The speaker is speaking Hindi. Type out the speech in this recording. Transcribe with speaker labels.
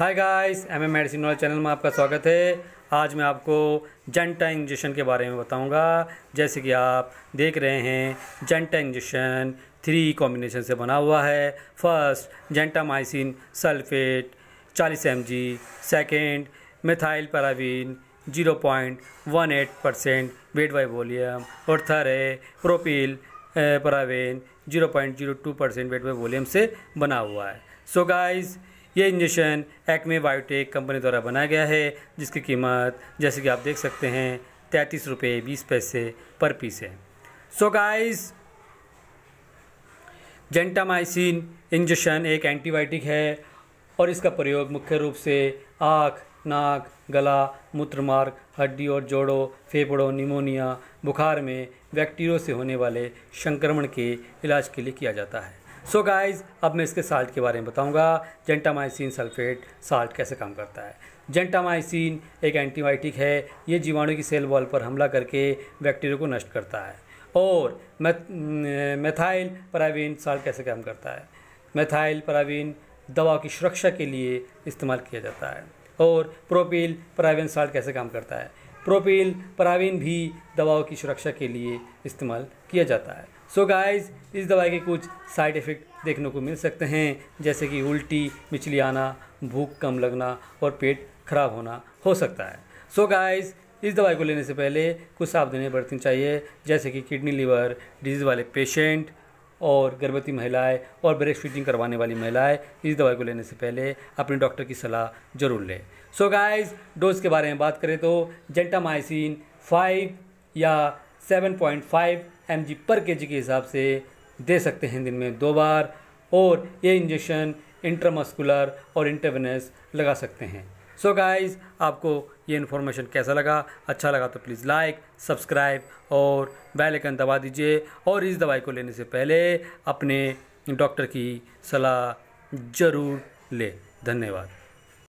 Speaker 1: हाय गाइस एम एम मेडिसिन वाले चैनल में आपका स्वागत है आज मैं आपको जेंटा इंजेक्शन के बारे में बताऊंगा जैसे कि आप देख रहे हैं जेंटा इंजेक्शन थ्री कॉम्बिनेशन से बना हुआ है first gentamicin sulphate 40 M G second methyl paraben 0.18 percent weight by volume और थर्ड है propyl zero two percent weight by volume से बना हुआ है सो so गाइज़ ये इंजेक्शन एक्मे बायोटेक कंपनी द्वारा बनाया गया है जिसकी कीमत जैसे कि आप देख सकते हैं तैंतीस रुपये बीस पैसे पर पीस है सो गाइस जेंटामाइसिन इंजेक्शन एक एंटीबायोटिक है और इसका प्रयोग मुख्य रूप से आँख नाक गला मूत्रमार्ग हड्डी और जोड़ों फेफड़ों निमोनिया बुखार में बैक्टीरियो से होने वाले संक्रमण के इलाज के लिए किया जाता है सो so गाइज अब मैं इसके साल्ट के बारे में बताऊंगा जेंटामाइसिन सल्फेट साल्ट कैसे काम करता है जेंटामाइसिन एक एंटीबायोटिक है ये जीवाणु की सेल वॉल पर हमला करके बैक्टीरिया को नष्ट करता है और मेथाइल परावीन साल्ट कैसे काम करता है मेथाइल परावीन दवा की सुरक्षा के लिए इस्तेमाल किया जाता है और प्रोपील प्राइवीन साल्ट कैसे काम करता है प्रोपील परावीन भी दवाओं की सुरक्षा के लिए इस्तेमाल किया जाता है सो गाइस इस दवाई के कुछ साइड इफ़ेक्ट देखने को मिल सकते हैं जैसे कि उल्टी मिचली आना भूख कम लगना और पेट खराब होना हो सकता है सो so गाइस इस दवाई को लेने से पहले कुछ सावधानियाँ बरतनी चाहिए जैसे कि किडनी लीवर डिजीज़ वाले पेशेंट और गर्भवती महिलाएं और ब्रेस्ट फीडिंग करवाने वाली महिलाएं इस दवाई को लेने से पहले अपने डॉक्टर की सलाह जरूर लें सो so गाइस डोज के बारे में बात करें तो जेंटामाइसिन फाइव या seven point five M G per K जी के हिसाब से दे सकते हैं दिन में दो बार और ये इंजेक्शन इंट्रामस्कुलर और इंटरवेनस लगा सकते हैं सो so गाइस आपको ये इन्फॉर्मेशन कैसा लगा अच्छा लगा तो प्लीज़ लाइक सब्सक्राइब और बेल आइकन दबा दीजिए और इस दवाई को लेने से पहले अपने डॉक्टर की सलाह ज़रूर लें धन्यवाद